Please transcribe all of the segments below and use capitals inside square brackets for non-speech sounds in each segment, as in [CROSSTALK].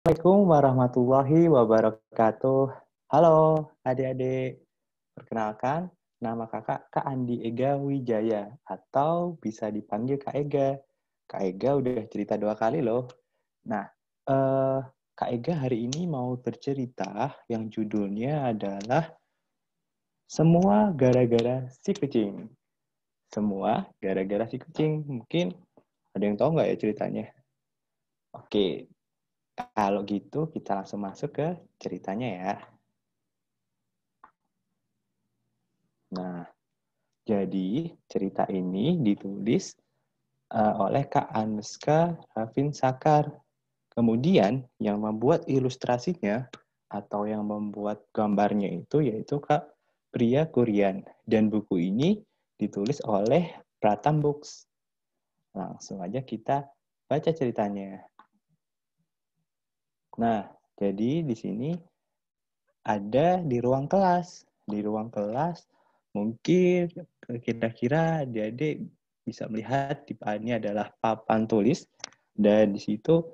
Assalamualaikum warahmatullahi wabarakatuh. Halo adik-adik. Perkenalkan, nama kakak Kak Andi Ega Wijaya atau bisa dipanggil Kak Ega. Kak Ega udah cerita dua kali loh. Nah, eh, Kak Ega hari ini mau bercerita yang judulnya adalah Semua Gara-Gara Si Kucing. Semua Gara-Gara Si Kucing. Mungkin ada yang tahu nggak ya ceritanya? Oke, kalau gitu kita langsung masuk ke ceritanya ya. Nah, jadi cerita ini ditulis eh, oleh Kak Anuska Rafin Sakar. Kemudian yang membuat ilustrasinya atau yang membuat gambarnya itu yaitu Kak Pria Kurian. Dan buku ini ditulis oleh Pratam Books. Langsung aja kita baca ceritanya. Nah, jadi di sini ada di ruang kelas. Di ruang kelas mungkin kira-kira adik bisa melihat di depannya adalah papan tulis dan di situ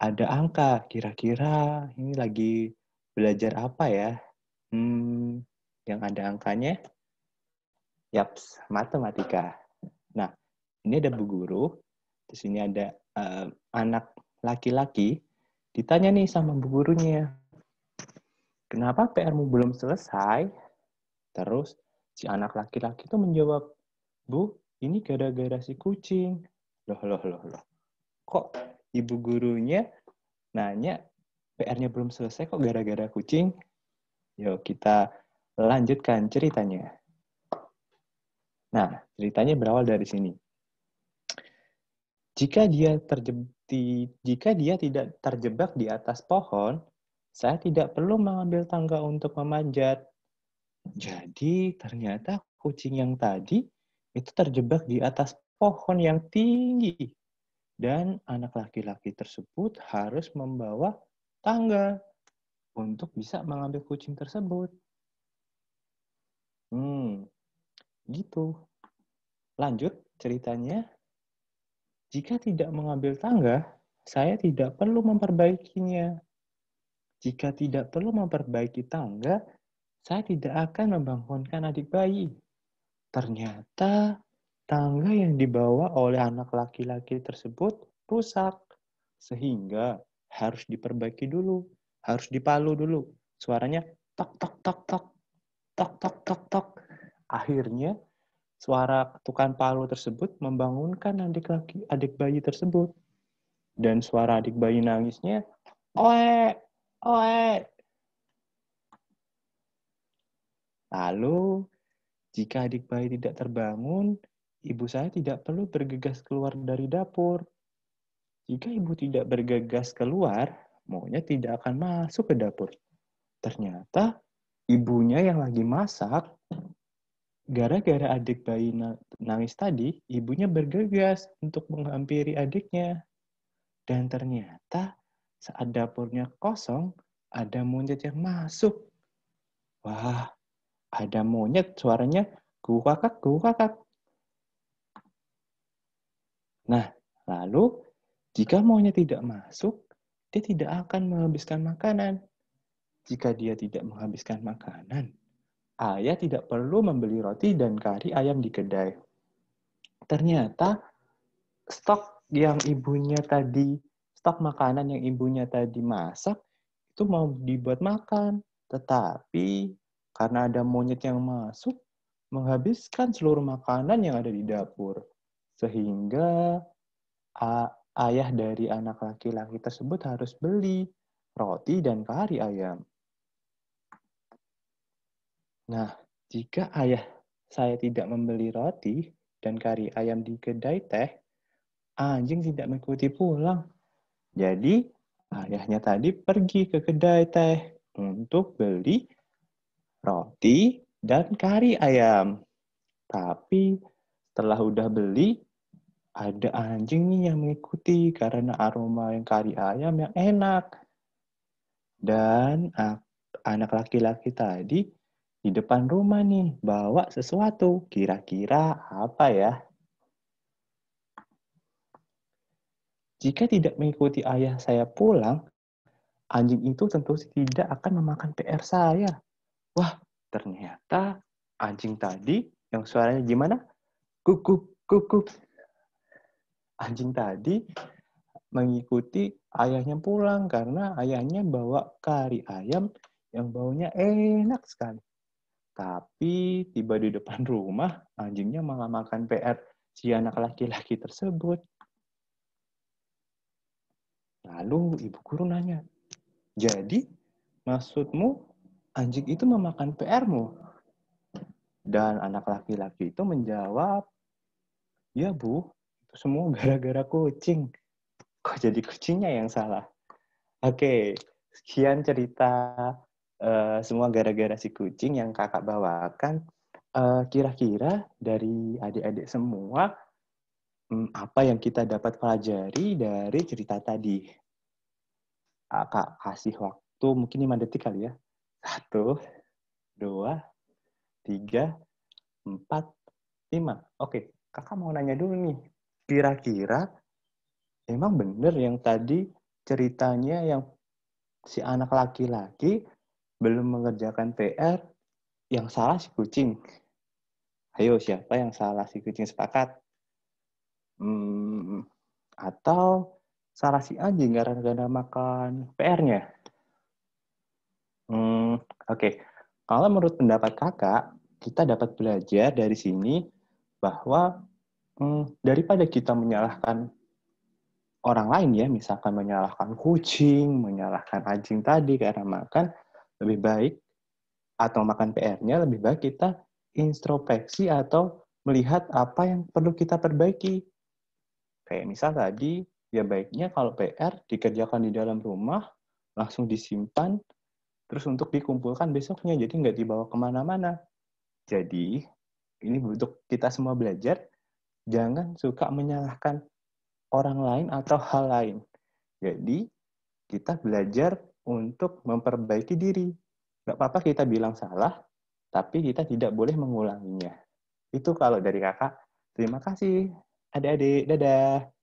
ada angka. Kira-kira ini lagi belajar apa ya? Hmm, yang ada angkanya? Yaps, matematika. Nah, ini ada bu guru, di sini ada uh, anak laki-laki Ditanya nih sama bu gurunya, kenapa PR-mu belum selesai? Terus si anak laki-laki itu menjawab, Bu, ini gara-gara si kucing. Loh, loh, loh, loh. Kok ibu gurunya nanya PR-nya belum selesai kok gara-gara kucing? Yuk kita lanjutkan ceritanya. Nah, ceritanya berawal dari sini. Jika dia terjebak jika dia tidak terjebak di atas pohon, saya tidak perlu mengambil tangga untuk memanjat. Jadi ternyata kucing yang tadi itu terjebak di atas pohon yang tinggi. Dan anak laki-laki tersebut harus membawa tangga untuk bisa mengambil kucing tersebut. Hmm, gitu. Lanjut ceritanya. Jika tidak mengambil tangga, saya tidak perlu memperbaikinya. Jika tidak perlu memperbaiki tangga, saya tidak akan membangunkan adik bayi. Ternyata tangga yang dibawa oleh anak laki-laki tersebut rusak, sehingga harus diperbaiki dulu, harus dipalu dulu. Suaranya tok tok tok tok tok tok tok tok. Akhirnya Suara ketukan palu tersebut membangunkan adik laki adik bayi tersebut. Dan suara adik bayi nangisnya, oe, oe. Lalu, jika adik bayi tidak terbangun, ibu saya tidak perlu bergegas keluar dari dapur. Jika ibu tidak bergegas keluar, maunya tidak akan masuk ke dapur. Ternyata ibunya yang lagi masak Gara-gara adik bayi nangis tadi, ibunya bergegas untuk menghampiri adiknya. Dan ternyata saat dapurnya kosong, ada monyet yang masuk. Wah, ada monyet suaranya gukakak gukakak. Nah, lalu jika monyet tidak masuk, dia tidak akan menghabiskan makanan. Jika dia tidak menghabiskan makanan, ayah tidak perlu membeli roti dan kari ayam di kedai. Ternyata stok yang ibunya tadi, stok makanan yang ibunya tadi masak, itu mau dibuat makan. Tetapi karena ada monyet yang masuk, menghabiskan seluruh makanan yang ada di dapur. Sehingga ayah dari anak laki-laki tersebut harus beli roti dan kari ayam. Nah, jika ayah saya tidak membeli roti dan kari ayam di kedai teh, anjing tidak mengikuti pulang. Jadi, ayahnya tadi pergi ke kedai teh untuk beli roti dan kari ayam. Tapi setelah udah beli, ada anjing nih yang mengikuti karena aroma yang kari ayam yang enak. Dan anak laki-laki tadi di depan rumah nih, bawa sesuatu. Kira-kira apa ya? Jika tidak mengikuti ayah saya pulang, anjing itu tentu tidak akan memakan PR saya. Wah, ternyata anjing tadi yang suaranya gimana? Kukup, kukup. Anjing tadi mengikuti ayahnya pulang karena ayahnya bawa kari ayam yang baunya enak sekali. Tapi tiba di depan rumah, anjingnya malah makan PR si anak laki-laki tersebut. Lalu ibu guru nanya, jadi maksudmu anjing itu memakan PR-mu? Dan anak laki-laki itu menjawab, ya bu, itu semua [LAUGHS] gara-gara kucing. Kok jadi kucingnya yang salah? Oke, sekian cerita Eh, semua gara-gara si kucing yang kakak bawakan. Eh, kira-kira uh, dari adik-adik semua, um, apa yang kita dapat pelajari dari cerita tadi? Kakak ah, kasih waktu mungkin lima detik kali ya. Satu, dua, tiga, empat, lima. Oke, kakak mau nanya dulu nih. Kira-kira emang bener yang tadi ceritanya yang si anak laki-laki belum mengerjakan PR, yang salah si kucing. Ayo, siapa yang salah si kucing sepakat? Hmm, atau salah si anjing gara-gara makan PR-nya? Hmm, Oke, okay. kalau menurut pendapat kakak, kita dapat belajar dari sini bahwa hmm, daripada kita menyalahkan orang lain ya, misalkan menyalahkan kucing, menyalahkan anjing tadi karena makan, lebih baik atau makan PR-nya lebih baik kita introspeksi atau melihat apa yang perlu kita perbaiki. Kayak misal tadi, ya baiknya kalau PR dikerjakan di dalam rumah, langsung disimpan, terus untuk dikumpulkan besoknya, jadi nggak dibawa kemana-mana. Jadi, ini untuk kita semua belajar, jangan suka menyalahkan orang lain atau hal lain. Jadi, kita belajar untuk memperbaiki diri. Gak apa-apa kita bilang salah, tapi kita tidak boleh mengulanginya. Itu kalau dari kakak. Terima kasih. Adik-adik, dadah.